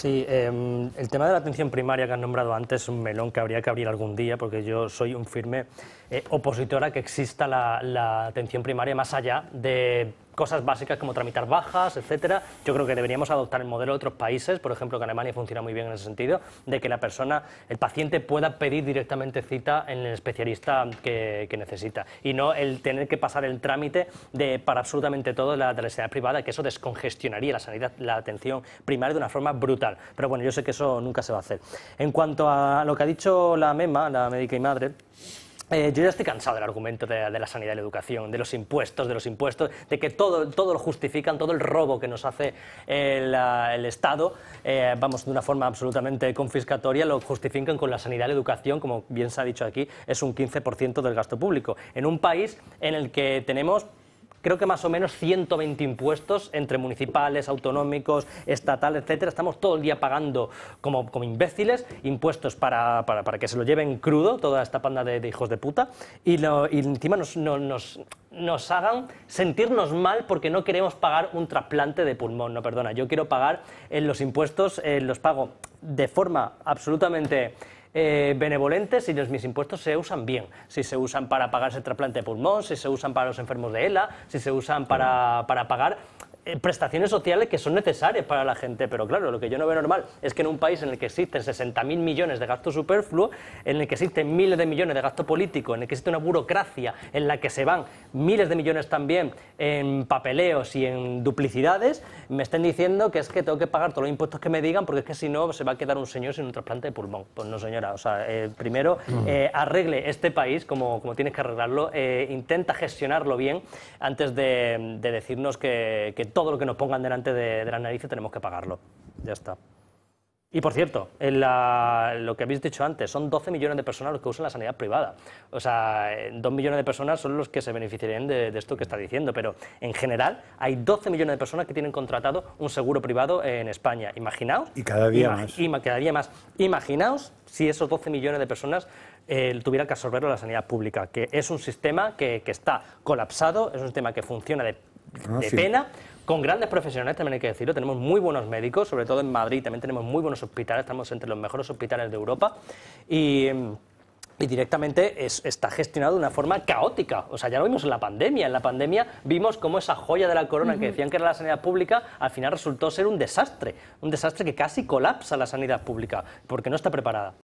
Sí, em, el tema de la atención primaria que han nombrado antes es un melón que habría que abrir algún día, porque yo soy un firme eh, opositor a que exista la atención primaria más allá de cosas básicas como tramitar bajas, etcétera. Yo creo que deberíamos adoptar el modelo de otros países, por ejemplo, que Alemania funciona muy bien en ese sentido, de que la persona, el paciente pueda pedir directamente cita en el especialista que, necesita y no el tener que pasar el trámite de, para absolutamente todo la, de privada, que eso descongestionaría la sanidad, la atención primaria de una forma brutal. Pero bueno, yo sé que eso nunca se va a hacer. En cuanto a lo que ha dicho la MEMA, la médica y madre, eh, yo ya estoy cansado del argumento de, la sanidad y la educación, de los impuestos, de los impuestos, de que todo, lo justifican, todo el robo que nos hace el, Estado, eh, vamos, de una forma absolutamente confiscatoria, lo justifican con la sanidad y la educación, como bien se ha dicho aquí, es un 15% del gasto público. En un país en el que tenemos creo que más o menos 120 impuestos entre municipales, autonómicos, estatal, etcétera. Estamos todo el día pagando como, como imbéciles impuestos para, que se lo lleven crudo toda esta panda de, hijos de puta y, encima nos, nos, hagan sentirnos mal porque no queremos pagar un trasplante de pulmón. No, perdona, yo quiero pagar eh, los impuestos, eh, los pago de forma absolutamente eh, benevolentes si los, mis impuestos se usan bien. Si se usan para pagarse trasplante de pulmón, si se usan para los enfermos de ELA, si se usan para, para pagar eh, prestaciones sociales que son necesarias para la gente, pero claro, lo que yo no veo normal es que en un país en el que existen 60.000 millones de gasto superfluo en el que existen miles de millones de gasto político en el que existe una burocracia en la que se van miles de millones también en papeleos y en duplicidades, me estén diciendo que es que tengo que pagar todos los impuestos que me digan porque es que si no se va a quedar un señor sin un trasplante de pulmón. Pues no, señora, o sea, eh, primero mm. eh, arregle este país como, como tienes que arreglarlo, intenta gestionarlo bien antes de, decirnos que, que todo lo que nos pongan delante de, las narices tenemos que pagarlo. Ya está. Y por cierto, en lo que habéis dicho antes, son 12 millones de personas los que usan la sanidad privada. O sea, 2 eh, millones de personas son los que se beneficiarían de, esto que está diciendo, pero en general hay 12 millones de personas que tienen contratado un seguro privado en España. Imaginaos. Y cada día más. Y cada día más. Imaginaos si esos 12 millones de personas eh, tuvieran que absorberlo la sanidad pública, que es un sistema que, que está colapsado, es un sistema que funciona de Ah, de pena con grandes profesionales, también hay que decirlo. Tenemos muy buenos médicos, sobre todo en Madrid, también tenemos muy buenos hospitales, estamos entre los mejores hospitales de Europa. Y, directamente está gestionado de una forma caótica. O sea, ya lo vimos en la pandemia. En la pandemia vimos cómo esa joya de la corona que decían que era la sanidad pública, al final resultó ser un desastre. Un desastre que casi colapsa la sanidad pública, porque no está preparada.